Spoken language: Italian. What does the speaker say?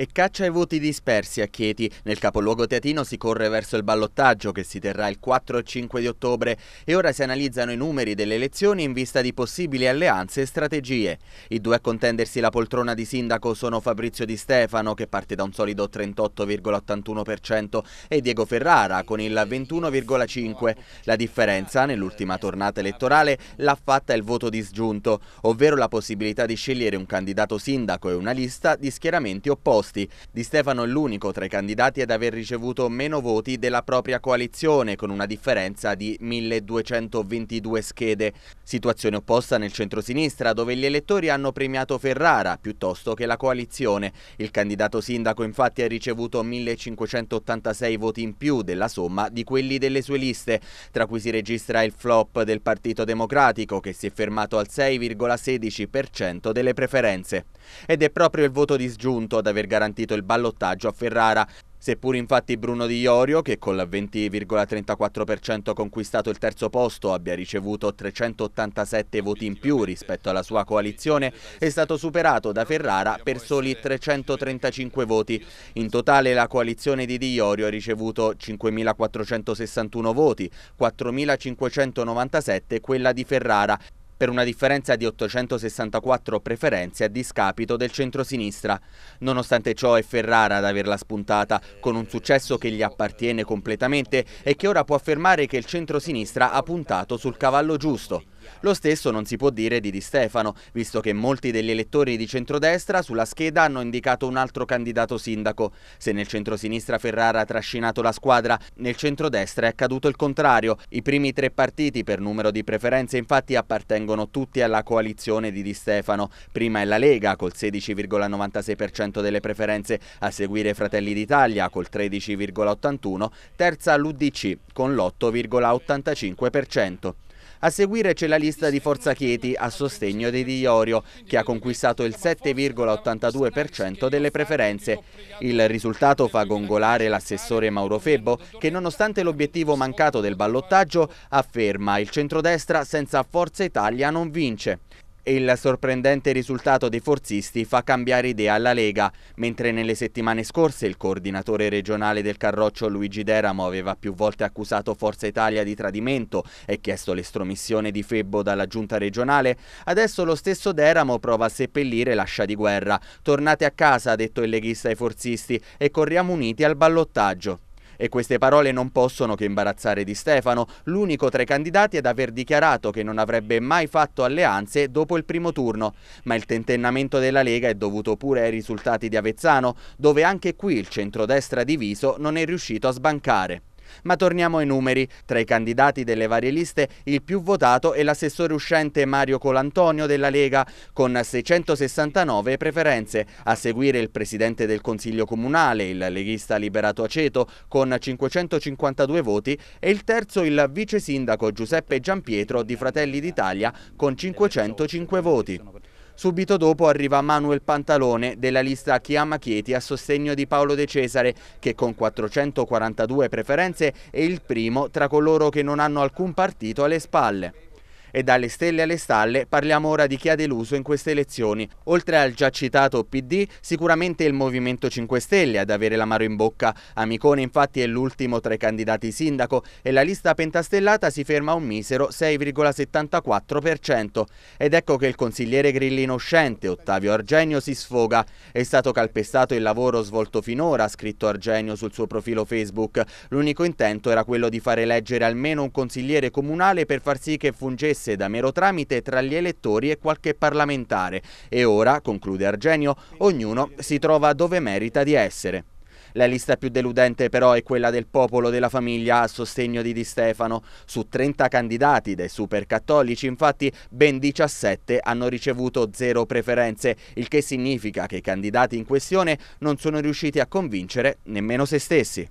E caccia ai voti dispersi a Chieti. Nel capoluogo teatino si corre verso il ballottaggio che si terrà il 4 e 5 di ottobre e ora si analizzano i numeri delle elezioni in vista di possibili alleanze e strategie. I due a contendersi la poltrona di sindaco sono Fabrizio Di Stefano che parte da un solido 38,81% e Diego Ferrara con il 21,5%. La differenza nell'ultima tornata elettorale l'ha fatta il voto disgiunto, ovvero la possibilità di scegliere un candidato sindaco e una lista di schieramenti opposti posti. Di Stefano è l'unico tra i candidati ad aver ricevuto meno voti della propria coalizione, con una differenza di 1222 schede. Situazione opposta nel centrosinistra, dove gli elettori hanno premiato Ferrara piuttosto che la coalizione. Il candidato sindaco infatti ha ricevuto 1586 voti in più della somma di quelli delle sue liste, tra cui si registra il flop del Partito Democratico che si è fermato al 6,16% delle preferenze. Ed è proprio il voto disgiunto ad aver garantito garantito il ballottaggio a Ferrara. Seppur infatti Bruno Di Iorio, che con il 20,34% conquistato il terzo posto abbia ricevuto 387 voti in più rispetto alla sua coalizione, è stato superato da Ferrara per soli 335 voti. In totale la coalizione di Di Iorio ha ricevuto 5.461 voti, 4.597 quella di Ferrara per una differenza di 864 preferenze a discapito del centrosinistra. Nonostante ciò è Ferrara ad averla spuntata, con un successo che gli appartiene completamente e che ora può affermare che il centrosinistra ha puntato sul cavallo giusto. Lo stesso non si può dire di Di Stefano, visto che molti degli elettori di centrodestra sulla scheda hanno indicato un altro candidato sindaco. Se nel centrosinistra Ferrara ha trascinato la squadra, nel centrodestra è accaduto il contrario. I primi tre partiti per numero di preferenze infatti appartengono tutti alla coalizione di Di Stefano. Prima è la Lega col 16,96% delle preferenze, a seguire Fratelli d'Italia col 13,81%, terza l'UDC con l'8,85%. A seguire c'è la lista di Forza Chieti a sostegno di Di Iorio, che ha conquistato il 7,82% delle preferenze. Il risultato fa gongolare l'assessore Mauro Febbo, che nonostante l'obiettivo mancato del ballottaggio afferma il centrodestra senza Forza Italia non vince e il sorprendente risultato dei forzisti fa cambiare idea alla Lega, mentre nelle settimane scorse il coordinatore regionale del Carroccio Luigi Deramo aveva più volte accusato Forza Italia di tradimento e chiesto l'estromissione di Febbo dalla giunta regionale, adesso lo stesso Deramo prova a seppellire l'ascia di guerra. Tornate a casa, ha detto il leghista ai forzisti, e corriamo uniti al ballottaggio. E queste parole non possono che imbarazzare Di Stefano, l'unico tra i candidati ad aver dichiarato che non avrebbe mai fatto alleanze dopo il primo turno. Ma il tentennamento della Lega è dovuto pure ai risultati di Avezzano, dove anche qui il centrodestra diviso non è riuscito a sbancare. Ma torniamo ai numeri. Tra i candidati delle varie liste, il più votato è l'assessore uscente Mario Colantonio della Lega, con 669 preferenze. A seguire il presidente del Consiglio Comunale, il leghista Liberato Aceto, con 552 voti, e il terzo il vice sindaco Giuseppe Giampietro di Fratelli d'Italia, con 505 voti. Subito dopo arriva Manuel Pantalone della lista Chiama Chieti a sostegno di Paolo De Cesare che con 442 preferenze è il primo tra coloro che non hanno alcun partito alle spalle. E dalle stelle alle stalle parliamo ora di chi ha deluso in queste elezioni. Oltre al già citato PD, sicuramente il Movimento 5 Stelle ad avere l'amaro in bocca. Amicone infatti è l'ultimo tra i candidati sindaco e la lista pentastellata si ferma a un misero 6,74%. Ed ecco che il consigliere grillino uscente, Ottavio Argenio, si sfoga. È stato calpestato il lavoro svolto finora, ha scritto Argenio sul suo profilo Facebook. L'unico intento era quello di fare eleggere almeno un consigliere comunale per far sì che fungesse trascorresse da mero tramite tra gli elettori e qualche parlamentare e ora, conclude Argenio, ognuno si trova dove merita di essere. La lista più deludente però è quella del popolo della famiglia a sostegno di Di Stefano. Su 30 candidati dai supercattolici, infatti, ben 17 hanno ricevuto zero preferenze, il che significa che i candidati in questione non sono riusciti a convincere nemmeno se stessi.